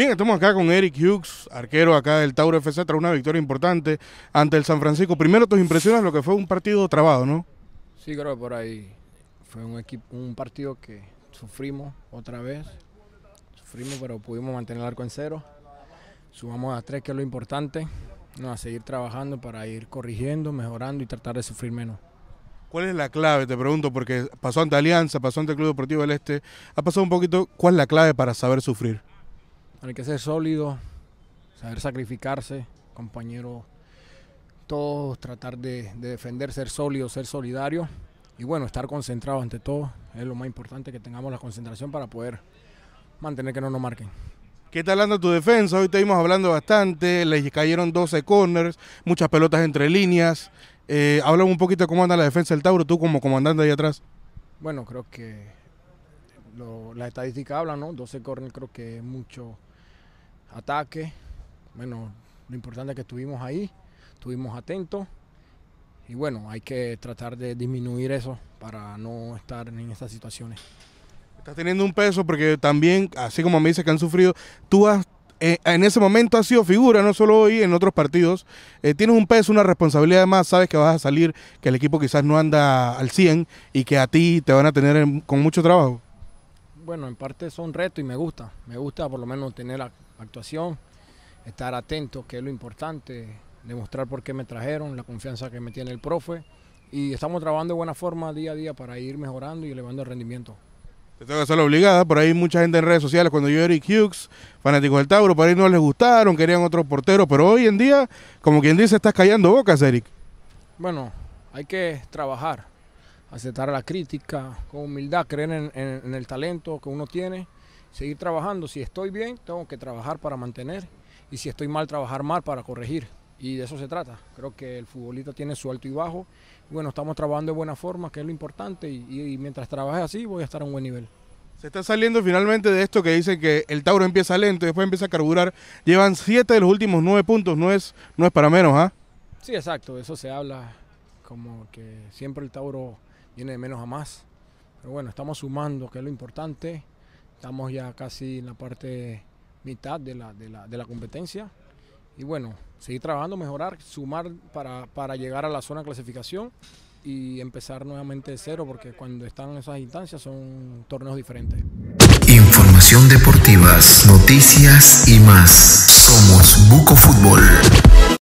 Bien, estamos acá con Eric Hughes, arquero acá del Tauro FC, tras una victoria importante ante el San Francisco. Primero, tus impresiones, lo que fue un partido trabado, ¿no? Sí, creo que por ahí fue un, partido que sufrimos otra vez. Sufrimos, pero pudimos mantener el arco en cero. Subamos a tres, que es lo importante. No, a seguir trabajando para ir corrigiendo, mejorando y tratar de sufrir menos. ¿Cuál es la clave? Te pregunto, porque pasó ante Alianza, pasó ante el Club Deportivo del Este, ha pasado un poquito. ¿Cuál es la clave para saber sufrir? Hay que ser sólido, saber sacrificarse, compañero, todos, tratar de, defender, ser sólido, ser solidario y bueno, estar concentrado ante todo es lo más importante, que tengamos la concentración para poder mantener que no nos marquen. ¿Qué tal anda tu defensa? Hoy te vimos hablando bastante, les cayeron 12 corners, muchas pelotas entre líneas. Eh, un poquito cómo anda la defensa del Tauro, tú como comandante ahí atrás. Bueno, creo que las estadísticas hablan, ¿no? 12 corners creo que es mucho, ataque. Bueno, lo importante es que estuvimos ahí, estuvimos atentos. Y bueno, hay que tratar de disminuir eso para no estar en estas situaciones. Estás teniendo un peso porque también, así como me dice que han sufrido, tú eh, en ese momento has sido figura, no solo hoy, en otros partidos. Eh, tienes un peso, una responsabilidad además sabes que vas a salir, que el equipo quizás no anda al 100 y que a ti te van a tener con mucho trabajo bueno, en parte son retos y me gusta. Me gusta por lo menos tener actuación, estar atento, que es lo importante, demostrar por qué me trajeron, la confianza que me tiene el profe. Y estamos trabajando de buena forma día a día para ir mejorando y elevando el rendimiento. Te tengo que hacer la obligada, por ahí mucha gente en redes sociales, cuando yo Eric Hughes, fanáticos del Tauro, por ahí no les gustaron, querían otro portero, pero hoy en día, como quien dice, estás callando bocas, Eric. Bueno, hay que trabajar, aceptar la crítica, con humildad, creer en, el talento que uno tiene, seguir trabajando. Si estoy bien, tengo que trabajar para mantener y si estoy mal, trabajar mal para corregir. Y de eso se trata. Creo que el futbolista tiene su alto y bajo. Bueno, estamos trabajando de buena forma, que es lo importante, y, mientras trabaje así voy a estar a un buen nivel. Se está saliendo finalmente de esto que dice que el Tauro empieza lento y después empieza a carburar. Llevan siete de los últimos nueve puntos, no es, no es para menos, ¿ah? Sí, exacto, eso se habla como que siempre el Tauro viene de menos a más. Pero bueno, estamos sumando, que es lo importante. Estamos ya casi en la parte mitad de la, de la, competencia. Y bueno, seguir trabajando, mejorar, sumar para, llegar a la zona de clasificación y empezar nuevamente de cero, porque cuando están en esas instancias son torneos diferentes. Información deportivas, noticias y más. Somos Buco Fútbol.